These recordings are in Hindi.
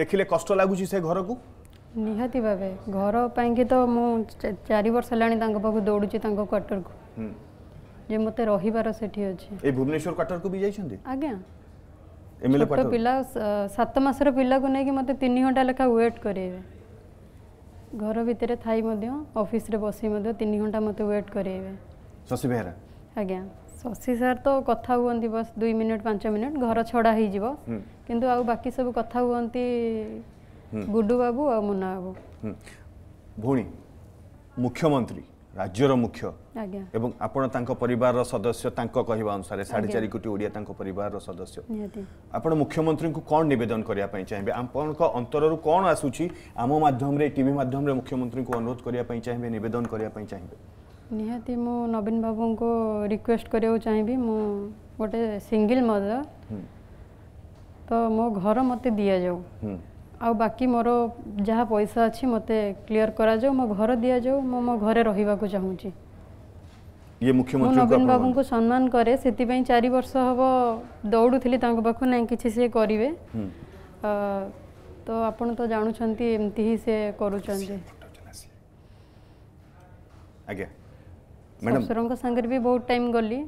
देखिले कष्ट लागुछि से घर को निहाति घर पाइके तो मु 4 वर्ष लानी क्वार्टर को जे मते रहिबार क्वार्टर को पिला पिला को घंटा लेखा वेट करैबे घर भितरे थाई मध्ये घंटा मते ଶଶୀ ସାର୍ ତ କଥା ହୁଅନ୍ତି ବସ୍ ଦୁଇ ମିନିଟ୍ ପାଞ୍ଚ ମିନିଟ୍ ଘର ଛଡ଼ା ହେଇଯିବ କିନ୍ତୁ ଆଉ ବାକି ସବୁ କଥା ହୁଅନ୍ତି ଗୁଡ଼ୁ ବାବୁ ଆଉ ମୁନା ବାବୁ ଭଉଣୀ ମୁଖ୍ୟମନ୍ତ୍ରୀ ରାଜ୍ୟର ମୁଖ୍ୟ ଏବଂ ଆପଣ ତାଙ୍କ ପରିବାରର ସଦସ୍ୟ ତାଙ୍କ କହିବା ଅନୁସାରେ ସାଢ଼େ ଚାରି କୋଟି ଓଡ଼ିଆ ତାଙ୍କ ପରିବାରର ସଦସ୍ୟ ଆପଣ ମୁଖ୍ୟମନ୍ତ୍ରୀଙ୍କୁ କ'ଣ ନିବେଦନ କରିବା ପାଇଁ ଚାହିଁବେ ଆପଣଙ୍କ ଅନ୍ତରରୁ କ'ଣ ଆସୁଛି ଆମ ମାଧ୍ୟମରେ ଟିଭି ମାଧ୍ୟମରେ ମୁଖ୍ୟମନ୍ତ୍ରୀଙ୍କୁ ଅନୁରୋଧ କରିବା ପାଇଁ ଚାହିଁବେ ନିବେଦନ କରିବା ପାଇଁ ଚାହିଁବେ ନିହାତି ମୁଁ ନବୀନ ବାବୁଙ୍କୁ ରିକ୍ୱେଷ୍ଟ କରିବାକୁ ଚାହିଁବି ମୁଁ ଗୋଟେ ସିଙ୍ଗିଲ୍ ମଦର ତ ମୋ ଘର ମୋତେ ଦିଆଯାଉ ଆଉ ବାକି ମୋର ଯାହା ପଇସା ଅଛି ମୋତେ କ୍ଲିୟର କରାଯାଉ ମୋ ଘର ଦିଆଯାଉ ମୁଁ ମୋ ଘରେ ରହିବାକୁ ଚାହୁଁଛି ଇଏ ମୁଖ୍ୟମନ୍ତ୍ରୀ ନବୀନ ବାବୁଙ୍କୁ ସମ୍ମାନ କରେ ସେଥିପାଇଁ ଚାରି ବର୍ଷ ହେବ ଦୌଡ଼ୁଥିଲି ତାଙ୍କ ପାଖକୁ ନାଇଁ କିଛି ସିଏ କରିବେ ତ ଆପଣ ତ ଜାଣୁଛନ୍ତି ଏମିତି ହିଁ ସେ କରୁଛନ୍ତି ଆଜ୍ଞା ମ୍ୟାଡ଼ାମ୍ ଶ୍ୱଶୁରଙ୍କ ସାଙ୍ଗରେ ବି ବହୁତ ଟାଇମ୍ ଗଲି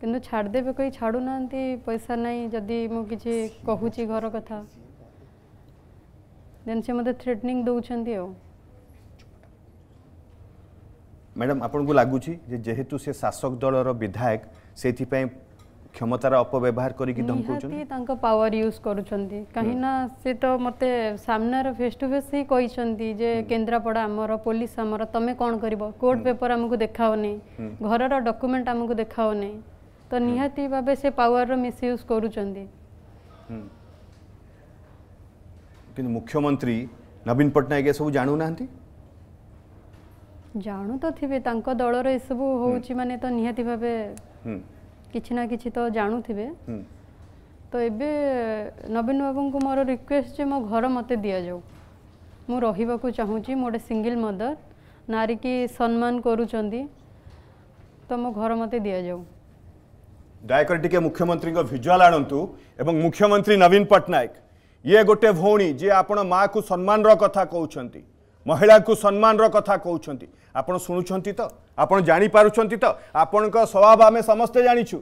କିନ୍ତୁ ଛାଡ଼ିଦେବେ କହି ଛାଡ଼ୁନାହାନ୍ତି ପଇସା ନାହିଁ ଯଦି ମୁଁ କିଛି କହୁଛି ଘର କଥା ଦେନ୍ ସେ ମୋତେ ଥ୍ରେଟନିଂ ଦେଉଛନ୍ତି ଆଉ ମ୍ୟାଡ଼ାମ୍ ଆପଣଙ୍କୁ ଲାଗୁଛି ଯେ ଯେହେତୁ ସେ ଶାସକ ଦଳର ବିଧାୟକ ସେଇଥିପାଇଁ କ୍ଷମତାର ଅପବ୍ୟବହାର କରିକି ଧମକଉଛନ୍ତି ତାଙ୍କ ପାୱାର ୟୁଜ୍ କରୁଛନ୍ତି କାହିଁକିନା ସେ ତ ମୋତେ ସାମ୍ନାର ଫେସ୍ ଟୁ ଫେସ୍ ହିଁ କହିଛନ୍ତି ଯେ କେନ୍ଦ୍ରାପଡ଼ା ଆମର ପୋଲିସ ଆମର ତମେ କ'ଣ କରିବ କୋର୍ଟ ପେପର ଆମକୁ ଦେଖାଅନି ଘରର ଡକୁମେଣ୍ଟ ଆମକୁ ଦେଖାଅନି ତ ନିହାତି ଭାବେ ସେ ପାୱାରର ମିସ୍ୟୁଜ୍ କରୁଛନ୍ତି କିନ୍ତୁ ମୁଖ୍ୟମନ୍ତ୍ରୀ ନବୀନ ପଟ୍ଟନାୟକ ଏସବୁ ଜାଣୁନାହାନ୍ତି ଜାଣୁ ତ ଥିବେ ତାଙ୍କ ଦଳର ଏସବୁ ହେଉଛି ମାନେ ତ ନିହାତି ଭାବେ किसी ना कि तो जानु थे हम्म। तो ये नवीन बाबू को मोर रिक्वेस्ट जो मो घर मत दि जाऊ मु रुक चाहूँगी मुझे सिंगल मदर नारी की सम्मान करूँ तो मो घर मत दि जाऊ दया मुख्यमंत्री भिजुआल आणतु एवं मुख्यमंत्री नवीन पट्टनायक ये गोटे भौणी जी आप सम्मान कथा कहते हैं ମହିଳାଙ୍କୁ ସମ୍ମାନର କଥା କହୁଛନ୍ତି ଆପଣ ଶୁଣୁଛନ୍ତି ତ ଆପଣ ଜାଣିପାରୁଛନ୍ତି ତ ଆପଣଙ୍କ ସ୍ୱଭାବ ଆମେ ସମସ୍ତେ ଜାଣିଛୁ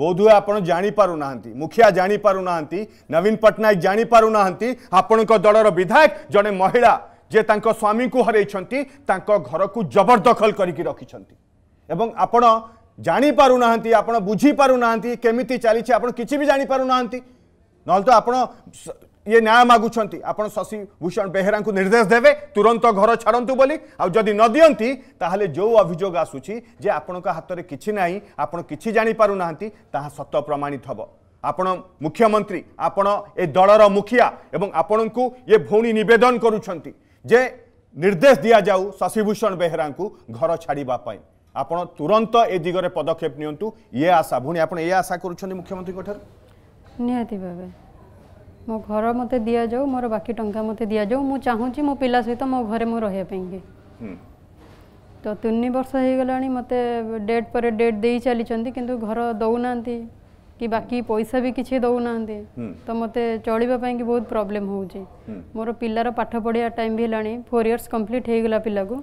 ବୋଧହୁଏ ଆପଣ ଜାଣିପାରୁନାହାନ୍ତି ମୁଖିଆ ଜାଣିପାରୁନାହାନ୍ତି ନବୀନ ପଟ୍ଟନାୟକ ଜାଣିପାରୁନାହାନ୍ତି ଆପଣଙ୍କ ଦଳର ବିଧାୟକ ଜଣେ ମହିଳା ଯିଏ ତାଙ୍କ ସ୍ୱାମୀଙ୍କୁ ହରେଇଛନ୍ତି ତାଙ୍କ ଘରକୁ ଜବରଦଖଲ କରିକି ରଖିଛନ୍ତି ଏବଂ ଆପଣ ଜାଣିପାରୁନାହାନ୍ତି ଆପଣ ବୁଝିପାରୁନାହାନ୍ତି କେମିତି ଚାଲିଛି ଆପଣ କିଛି ବି ଜାଣିପାରୁନାହାନ୍ତି ନହେଲେ ତ ଆପଣ ইয়ে ন্যায় মাগুচ্ছেন আপনার শশী ভূষণ বেহেরা নির্দেশ দেবে তুরন্ত ঘর ছাড়ু বলে আদি নদিয়ন্তি তাহলে যে অভিযোগ আসুচি যে আপনার হাতের কিছু না আপনার কিছু জাঁপার না তাহা সত প্রমাণিত হব আপন মুখ্যমন্ত্রী আপন এ দলর মুখিয়া এবং আপনার ইয়ে ভৌণী নিবেদন করুছেন যে নির্দেশ দিয়া যাও শশীভূষণ বেহেরা ঘর ছাড়া আপনার তুরন্ত এ দিগরে পদক্ষেপ নিয়ন্তু ইয়ে আশা ভী আপনার ইয়ে আশা করছেন মুখ্যমন্ত্রী নিহতি ভাবে मो घर मत दि जाऊ मोर बाकी टाइम मत दि जाऊ चाहूँगी मो पा सहित मो घर मुझे तो तीन वर्ष हो गला मत डेट पर डेट दे चली कि घर दौना कि बाकी पैसा भी किसी दौना तो मत चलवाई कि बहुत प्रोब्लेम हो पार पाठ पढ़ा टाइम भी होगा फोर इयर्स कम्प्लीट हो गला पिला को